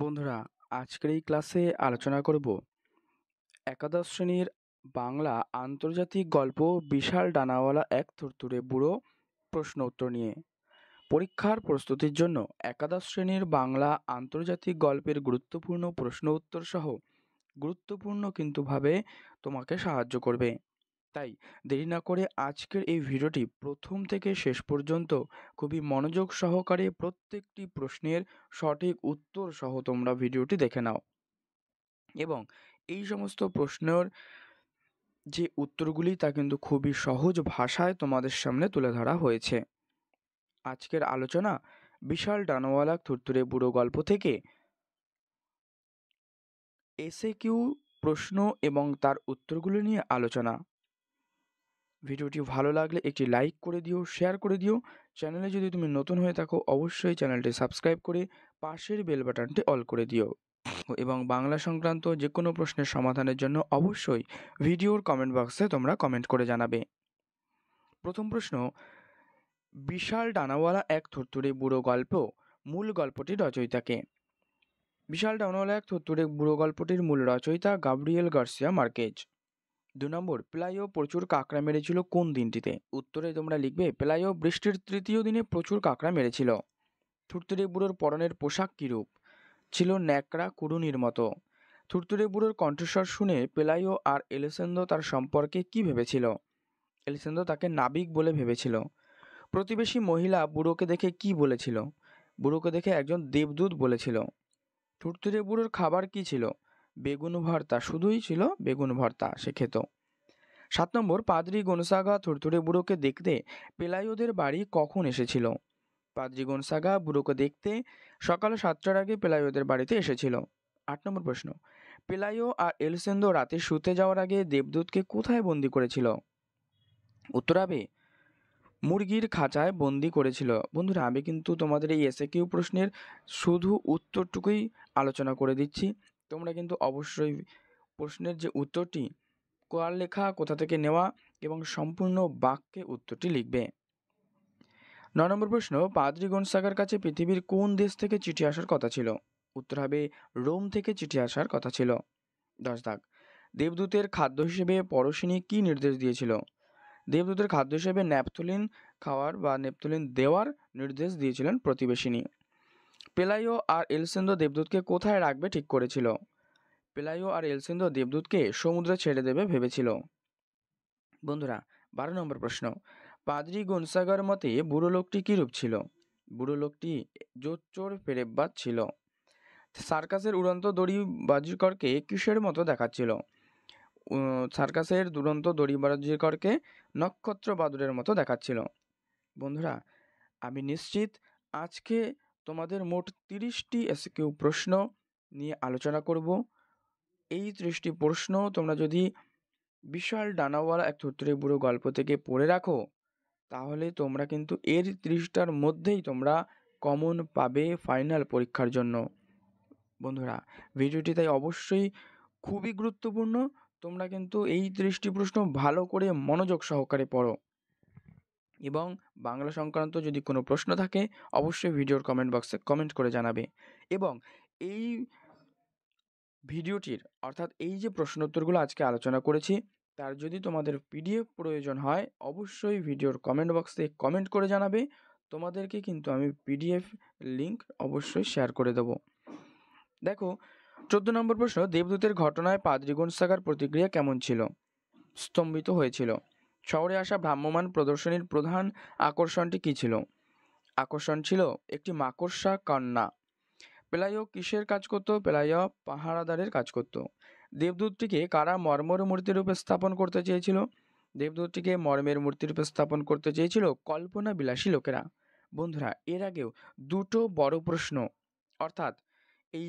বন্ধুরা আজকের এই ক্লাসে আলোচনা করব একাদশ শ্রেণীর বাংলা আন্তর্জাতিক গল্প বিশাল ডানাওয়ালা এক থুরথুরে বুড়ো প্রশ্ন উত্তর নিয়ে পরীক্ষার প্রস্তুতির জন্য একাদশ শ্রেণীর বাংলা আন্তর্জাতিক গল্পের গুরুত্বপূর্ণ প্রশ্ন উত্তর সহ গুরুত্বপূর্ণ কিন্তুভাবে তোমাকে সাহায্য করবে তাই দেরি না করে আজকের এই ভিডিওটি প্রথম থেকে শেষ পর্যন্ত খুবই মনোযোগ সহকারে প্রত্যেকটি প্রশ্নের সঠিক উত্তর সহ তোমরা ভিডিওটি দেখে নাও এবং এই সমস্ত প্রশ্নের যে উত্তরগুলি তা কিন্তু খুবই সহজ ভাষায় তোমাদের সামনে তুলে ধরা হয়েছে আজকের আলোচনা বিশাল ডানওয়ালা থুরথুরে বুড়ো গল্প থেকে এসে কিউ প্রশ্ন এবং তার উত্তরগুলো নিয়ে আলোচনা ভিডিওটি ভালো লাগলে একটি লাইক করে দিও শেয়ার করে দিও চ্যানেলে যদি তুমি নতুন হয়ে থাকো অবশ্যই চ্যানেলটি সাবস্ক্রাইব করে পাশের বেল বাটনটি অল করে দিও এবং বাংলা সংক্রান্ত যে কোনো প্রশ্নের সমাধানের জন্য অবশ্যই ভিডিওর কমেন্ট বক্সে তোমরা কমেন্ট করে জানাবে প্রথম প্রশ্ন বিশাল ডানাওয়ালা এক থরতুরে বুড়ো গল্প মূল গল্পটি রচয়িতাকে বিশাল ডানাওয়ালা এক থরতুরে বুড়ো গল্পটির মূল রচয়িতা গাব্রিয়েল গার্সিয়া মার্কেজ দু নম্বর প্লাইও প্রচুর কাঁকড়া মেরেছিল কোন দিনটিতে উত্তরে তোমরা লিখবে প্লাইও বৃষ্টির তৃতীয় দিনে প্রচুর কাঁকড়া মেরেছিল থুরতুরে বুড়োর পরনের পোশাক কীরূপ ছিল ন্যাকড়া কুড়ুনির মতো থুরতুরে বুড়োর কণ্ঠস্বর শুনে প্লাইও আর এলিসেন্দো তার সম্পর্কে কি ভেবেছিল এলিসেন্দো তাকে নাবিক বলে ভেবেছিল প্রতিবেশী মহিলা বুড়োকে দেখে কি বলেছিল বুড়োকে দেখে একজন দেবদূত বলেছিল থুরতুরে বুড়োর খাবার কি ছিল বেগুন ভর্তা শুধুই ছিল বেগুন ভর্তা সে খেত সাত নম্বর পাদ্রি গনসাগা থুরথুরে বুড়োকে দেখতে পেলাইওদের বাড়ি কখন এসেছিল পাদ্রি গনসাগা বুড়োকে দেখতে সকাল সাতটার আগে পেলায়ুদের বাড়িতে এসেছিল আট নম্বর প্রশ্ন পেলায়ো আর এলসেন্দো রাতে শুতে যাওয়ার আগে দেবদূতকে কোথায় বন্দি করেছিল উত্তর হবে মুরগির খাঁচায় বন্দি করেছিল বন্ধুরা আমি কিন্তু তোমাদের এই এসে কিউ প্রশ্নের শুধু উত্তরটুকুই আলোচনা করে দিচ্ছি তোমরা কিন্তু অবশ্যই প্রশ্নের যে উত্তরটি কার লেখা কোথা থেকে নেওয়া এবং সম্পূর্ণ বাক্যে উত্তরটি লিখবে ন নম্বর প্রশ্ন পাদ্রি গোনসাগার কাছে পৃথিবীর কোন দেশ থেকে চিঠি আসার কথা ছিল উত্তর হবে রোম থেকে চিঠি আসার কথা ছিল দশ দাগ দেবদূতের খাদ্য হিসেবে পরশিনী কি নির্দেশ দিয়েছিল দেবদূতের খাদ্য হিসেবে ন্যাপথলিন খাওয়ার বা নেপথলিন দেওয়ার নির্দেশ দিয়েছিলেন প্রতিবেশিনী পেলাইও আর এলসেন্দো দেবদূতকে কোথায় রাখবে ঠিক করেছিল পেলাইও আর এলসেন্দো দেবদূতকে সমুদ্রে ছেড়ে দেবে ভেবেছিল বন্ধুরা বারো নম্বর প্রশ্ন পাদ্রি গোনসাগর মতে বুড়ো লোকটি কীরূপ ছিল বুড়ো লোকটি জোচ্চোর ফেরেব্বাদ ছিল সার্কাসের উড়ন্ত দড়ি বাজিকরকে কিসের মতো দেখাচ্ছিল সার্কাসের দুরন্ত দড়ি বাজিকরকে নক্ষত্র বাদুরের মতো দেখাচ্ছিল বন্ধুরা আমি নিশ্চিত আজকে তোমাদের মোট তিরিশটি এসকিউ প্রশ্ন নিয়ে আলোচনা করব এই ত্রিশটি প্রশ্ন তোমরা যদি বিশাল ডানাওয়ালা এক থুত্রে বুড়ো গল্প থেকে পড়ে রাখো তাহলে তোমরা কিন্তু এর ত্রিশটার মধ্যেই তোমরা কমন পাবে ফাইনাল পরীক্ষার জন্য বন্ধুরা ভিডিওটি তাই অবশ্যই খুবই গুরুত্বপূর্ণ তোমরা কিন্তু এই ত্রিশটি প্রশ্ন ভালো করে মনোযোগ সহকারে পড়ো এবং বাংলা সংক্রান্ত যদি কোনো প্রশ্ন থাকে অবশ্যই ভিডিওর কমেন্ট বক্সে কমেন্ট করে জানাবে এবং এই ভিডিওটির অর্থাৎ এই যে প্রশ্ন উত্তরগুলো আজকে আলোচনা করেছি তার যদি তোমাদের পিডিএফ প্রয়োজন হয় অবশ্যই ভিডিওর কমেন্ট বক্সে কমেন্ট করে জানাবে তোমাদেরকে কিন্তু আমি পিডিএফ লিংক অবশ্যই শেয়ার করে দেব দেখো চোদ্দ নম্বর প্রশ্ন দেবদূতের ঘটনায় পাদ্রিগুণ সাগার প্রতিক্রিয়া কেমন ছিল স্তম্ভিত হয়েছিল শহরে আসা ভ্রাম্যমাণ প্রদর্শনীর প্রধান আকর্ষণটি কী ছিল আকর্ষণ ছিল একটি মাকড়সা কন্যা পেলাইও কিসের কাজ করত পেলাইও পাহারাদারের কাজ করত দেবদূতটিকে কারা মর্মর মূর্তিরূপে স্থাপন করতে চেয়েছিল দেবদূতটিকে মর্মের মূর্তিরূপে স্থাপন করতে চেয়েছিল কল্পনা বিলাসী লোকেরা বন্ধুরা এর আগেও দুটো বড় প্রশ্ন অর্থাৎ এই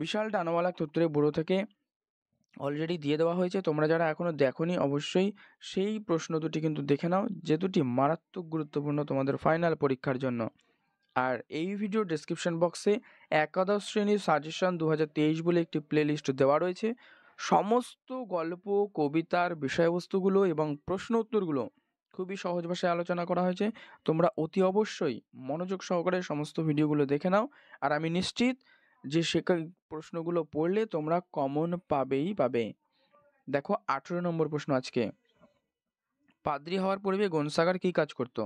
বিশাল ডানওয়ালা ক্ষুদ্রে বুড়ো থেকে অলরেডি দিয়ে দেওয়া হয়েছে তোমরা যারা এখনও নি অবশ্যই সেই প্রশ্ন দুটি কিন্তু দেখে নাও যে দুটি মারাত্মক গুরুত্বপূর্ণ তোমাদের ফাইনাল পরীক্ষার জন্য আর এই ভিডিও ডেসক্রিপশন বক্সে একাদশ শ্রেণীর সাজেশন দু বলে একটি প্লেলিস্ট দেওয়া রয়েছে সমস্ত গল্প কবিতার বিষয়বস্তুগুলো এবং প্রশ্ন উত্তরগুলো খুবই সহজ ভাষায় আলোচনা করা হয়েছে তোমরা অতি অবশ্যই মনোযোগ সহকারে সমস্ত ভিডিওগুলো দেখে নাও আর আমি নিশ্চিত যে শেখা প্রশ্নগুলো পড়লে তোমরা কমন পাবেই পাবে দেখো আঠেরো নম্বর প্রশ্ন আজকে পাদ্রি হওয়ার পূর্বে গনসাগার কী কাজ করত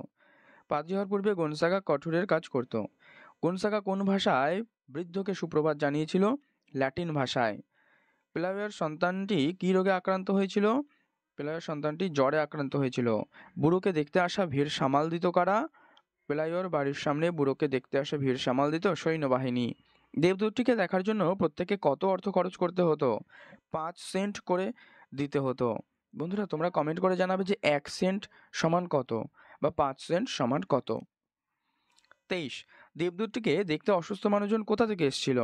পাদ্রি হওয়ার পূর্বে গনসাগা কঠোরের কাজ করত গনসাগা কোন ভাষায় বৃদ্ধকে সুপ্রভাত জানিয়েছিল ল্যাটিন ভাষায় প্লাবের সন্তানটি কী রোগে আক্রান্ত হয়েছিল প্লাবের সন্তানটি জ্বরে আক্রান্ত হয়েছিল বুড়োকে দেখতে আসা ভিড় সামাল দিত কারা প্লায়র বাড়ির সামনে বুড়োকে দেখতে আসা ভিড় সামাল দিত সৈন্যবাহিনী দেবদূতটিকে দেখার জন্য প্রত্যেকে কত অর্থ খরচ করতে হতো পাঁচ সেন্ট করে দিতে হতো বন্ধুরা তোমরা কমেন্ট করে জানাবে যে এক সেন্ট সমান কত বা পাঁচ সেন্ট সমান কত তেইশ দেবদূতটিকে দেখতে অসুস্থ মানুষজন কোথা থেকে এসেছিল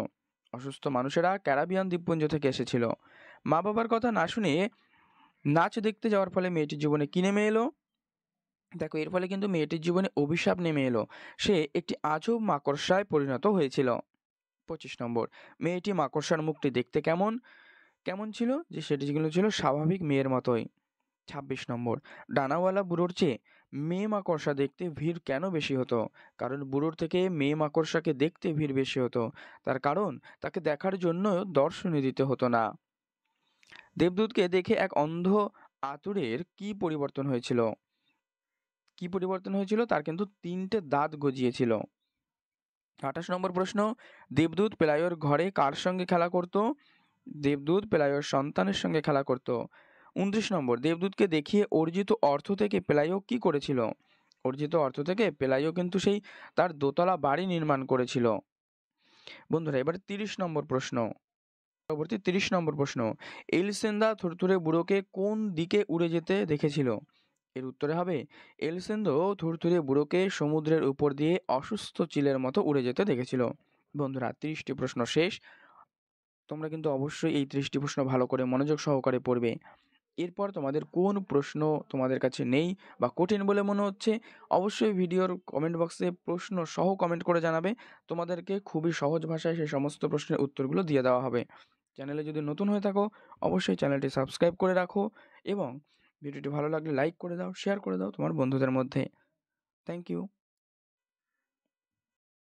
অসুস্থ মানুষেরা ক্যারাবিয়ান দ্বীপপুঞ্জ থেকে এসেছিল মা বাবার কথা না শুনে নাচ দেখতে যাওয়ার ফলে মেয়েটির জীবনে কি নেমে এলো দেখো এর ফলে কিন্তু মেয়েটির জীবনে অভিশাপ নেমে এলো সে একটি আজব মাকড়সায় পরিণত হয়েছিল পঁচিশ নম্বর মেয়েটি মাকড়সার মুখটি দেখতে কেমন কেমন ছিল যে সেটিগুলো ছিল স্বাভাবিক মেয়ের মতোই ছাব্বিশ নম্বর ডানাওয়ালা বুড়োর চেয়ে মেয়ে মাকড়সা দেখতে ভিড় কেন বেশি হতো কারণ বুড়োর থেকে মেয়ে মাকড়সাকে দেখতে ভিড় বেশি হতো তার কারণ তাকে দেখার জন্য দর্শনী দিতে হতো না দেবদূতকে দেখে এক অন্ধ আতুরের কি পরিবর্তন হয়েছিল কি পরিবর্তন হয়েছিল তার কিন্তু তিনটে দাঁত গজিয়েছিল আঠাশ নম্বর প্রশ্ন দেবদূত পেলায়র ঘরে কার সঙ্গে খেলা করত দেবদূত পেলায়র সন্তানের সঙ্গে খেলা করত উনত্রিশ নম্বর দেবদূতকে দেখিয়ে অর্জিত অর্থ থেকে পেলায়ো কি করেছিল অর্জিত অর্থ থেকে পেলায়ও কিন্তু সেই তার দোতলা বাড়ি নির্মাণ করেছিল বন্ধুরা এবার তিরিশ নম্বর প্রশ্ন পরবর্তী তিরিশ নম্বর প্রশ্ন এলিসেন্দা থুরথুরে বুড়োকে কোন দিকে উড়ে যেতে দেখেছিল এর উত্তরে হবে এলসেন্দো থুরথুরে বুড়োকে সমুদ্রের উপর দিয়ে অসুস্থ চিলের মতো উড়ে যেতে দেখেছিল বন্ধুরা ত্রিশটি প্রশ্ন শেষ তোমরা কিন্তু অবশ্যই এই ত্রিশটি প্রশ্ন ভালো করে মনোযোগ সহকারে পড়বে এরপর তোমাদের কোন প্রশ্ন তোমাদের কাছে নেই বা কঠিন বলে মনে হচ্ছে অবশ্যই ভিডিওর কমেন্ট বক্সে প্রশ্ন সহ কমেন্ট করে জানাবে তোমাদেরকে খুবই সহজ ভাষায় সেই সমস্ত প্রশ্নের উত্তরগুলো দিয়ে দেওয়া হবে চ্যানেলে যদি নতুন হয়ে থাকো অবশ্যই চ্যানেলটি সাবস্ক্রাইব করে রাখো এবং ভিডিওটি ভালো লাগলে লাইক করে দাও শেয়ার করে দাও তোমার বন্ধুদের মধ্যে থ্যাংক ইউ